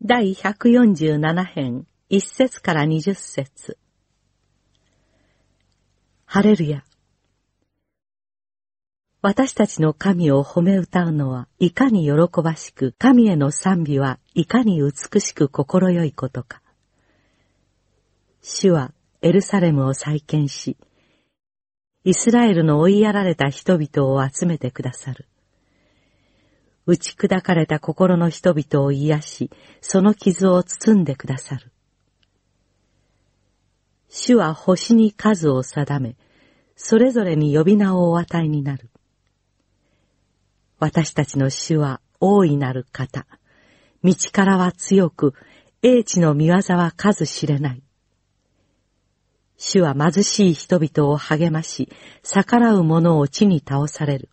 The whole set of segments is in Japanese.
第147編、一節から二十節ハレルヤ。私たちの神を褒め歌うのはいかに喜ばしく、神への賛美はいかに美しく心よいことか。主はエルサレムを再建し、イスラエルの追いやられた人々を集めてくださる。打ち砕かれた心の人々を癒し、その傷を包んでくださる。主は星に数を定め、それぞれに呼び名をお与えになる。私たちの主は大いなる方。道からは強く、英知の見業は数知れない。主は貧しい人々を励まし、逆らう者を地に倒される。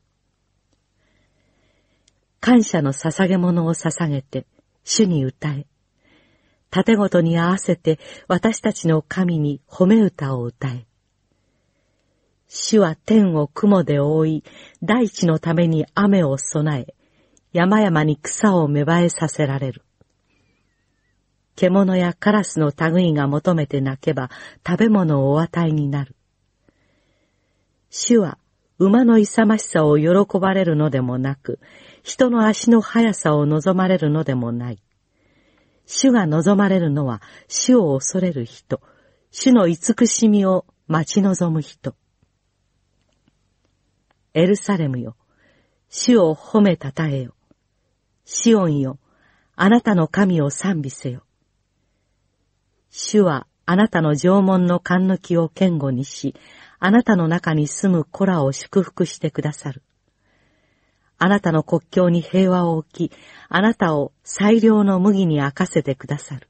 感謝の捧げ物を捧げて、主に歌え。盾ごとに合わせて私たちの神に褒め歌を歌え。主は天を雲で覆い、大地のために雨を備え、山々に草を芽生えさせられる。獣やカラスの類が求めて泣けば食べ物をお与えになる。主は馬の勇ましさを喜ばれるのでもなく、人の足の速さを望まれるのでもない。主が望まれるのは、主を恐れる人、主の慈しみを待ち望む人。エルサレムよ、主を褒めたたえよ。シオンよ、あなたの神を賛美せよ。主はあなたの縄文の勘抜きを堅固にし、あなたの中に住む子らを祝福してくださる。あなたの国境に平和を置き、あなたを最良の麦に明かせてくださる。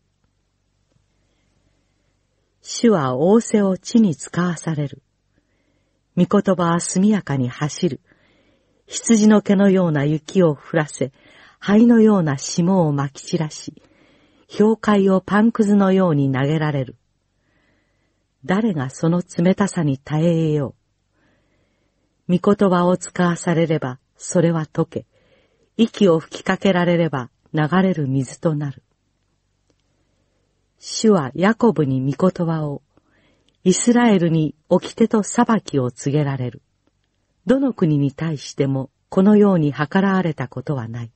主は仰せを地に使わされる。御言葉は速やかに走る。羊の毛のような雪を降らせ、灰のような霜をまき散らし、氷塊をパンくずのように投げられる。誰がその冷たさに耐えよう。御言葉を使わされれば、それは溶け、息を吹きかけられれば流れる水となる。主はヤコブに御言葉を、イスラエルに掟と裁きを告げられる。どの国に対してもこのように計らわれたことはない。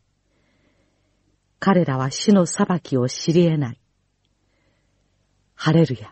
彼らは主の裁きを知り得ない。ハレルヤ。